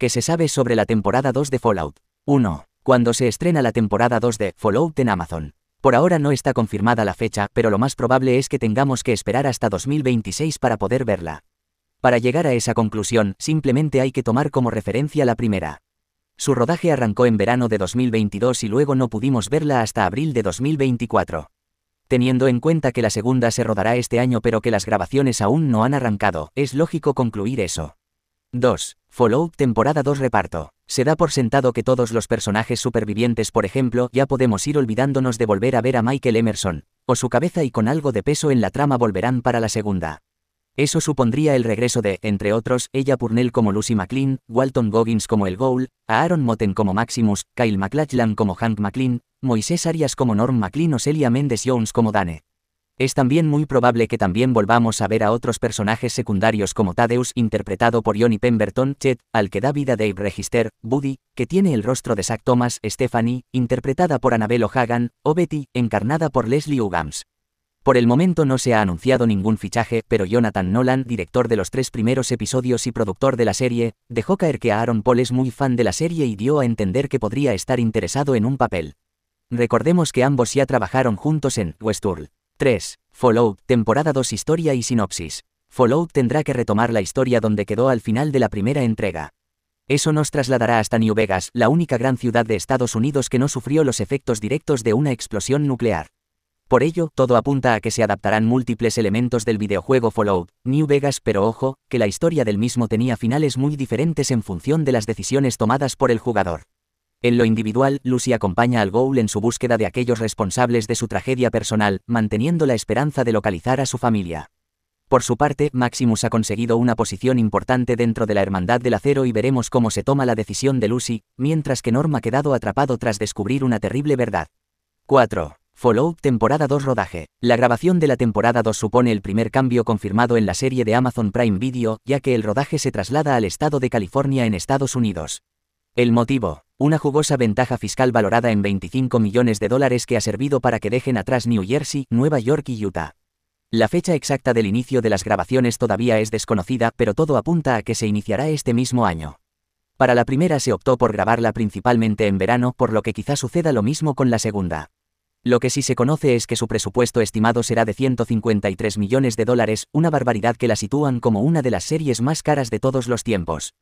que se sabe sobre la temporada 2 de Fallout 1, cuando se estrena la temporada 2 de Fallout en Amazon. Por ahora no está confirmada la fecha, pero lo más probable es que tengamos que esperar hasta 2026 para poder verla. Para llegar a esa conclusión, simplemente hay que tomar como referencia la primera. Su rodaje arrancó en verano de 2022 y luego no pudimos verla hasta abril de 2024. Teniendo en cuenta que la segunda se rodará este año pero que las grabaciones aún no han arrancado, es lógico concluir eso. 2. Follow-up temporada 2 reparto. Se da por sentado que todos los personajes supervivientes, por ejemplo, ya podemos ir olvidándonos de volver a ver a Michael Emerson, o su cabeza y con algo de peso en la trama volverán para la segunda. Eso supondría el regreso de, entre otros, ella Purnell como Lucy McLean, Walton Goggins como El Goal, a Aaron Moten como Maximus, Kyle McLachlan como Hank McLean, Moisés Arias como Norm McLean o Celia Mendes Jones como Dane. Es también muy probable que también volvamos a ver a otros personajes secundarios como Tadeus interpretado por Johnny Pemberton, Chet, al que da vida Dave Register, Buddy, que tiene el rostro de Zack Thomas, Stephanie, interpretada por Annabelle O'Hagan, o Betty, encarnada por Leslie Ugams. Por el momento no se ha anunciado ningún fichaje, pero Jonathan Nolan, director de los tres primeros episodios y productor de la serie, dejó caer que Aaron Paul es muy fan de la serie y dio a entender que podría estar interesado en un papel. Recordemos que ambos ya trabajaron juntos en Westworld. 3. Fallout, temporada 2 Historia y sinopsis. Fallout tendrá que retomar la historia donde quedó al final de la primera entrega. Eso nos trasladará hasta New Vegas, la única gran ciudad de Estados Unidos que no sufrió los efectos directos de una explosión nuclear. Por ello, todo apunta a que se adaptarán múltiples elementos del videojuego Fallout, New Vegas, pero ojo, que la historia del mismo tenía finales muy diferentes en función de las decisiones tomadas por el jugador. En lo individual, Lucy acompaña al Ghoul en su búsqueda de aquellos responsables de su tragedia personal, manteniendo la esperanza de localizar a su familia. Por su parte, Maximus ha conseguido una posición importante dentro de la Hermandad del Acero y veremos cómo se toma la decisión de Lucy, mientras que Norm ha quedado atrapado tras descubrir una terrible verdad. 4. follow temporada 2 rodaje. La grabación de la temporada 2 supone el primer cambio confirmado en la serie de Amazon Prime Video, ya que el rodaje se traslada al estado de California en Estados Unidos. El motivo, una jugosa ventaja fiscal valorada en 25 millones de dólares que ha servido para que dejen atrás New Jersey, Nueva York y Utah. La fecha exacta del inicio de las grabaciones todavía es desconocida, pero todo apunta a que se iniciará este mismo año. Para la primera se optó por grabarla principalmente en verano, por lo que quizá suceda lo mismo con la segunda. Lo que sí se conoce es que su presupuesto estimado será de 153 millones de dólares, una barbaridad que la sitúan como una de las series más caras de todos los tiempos.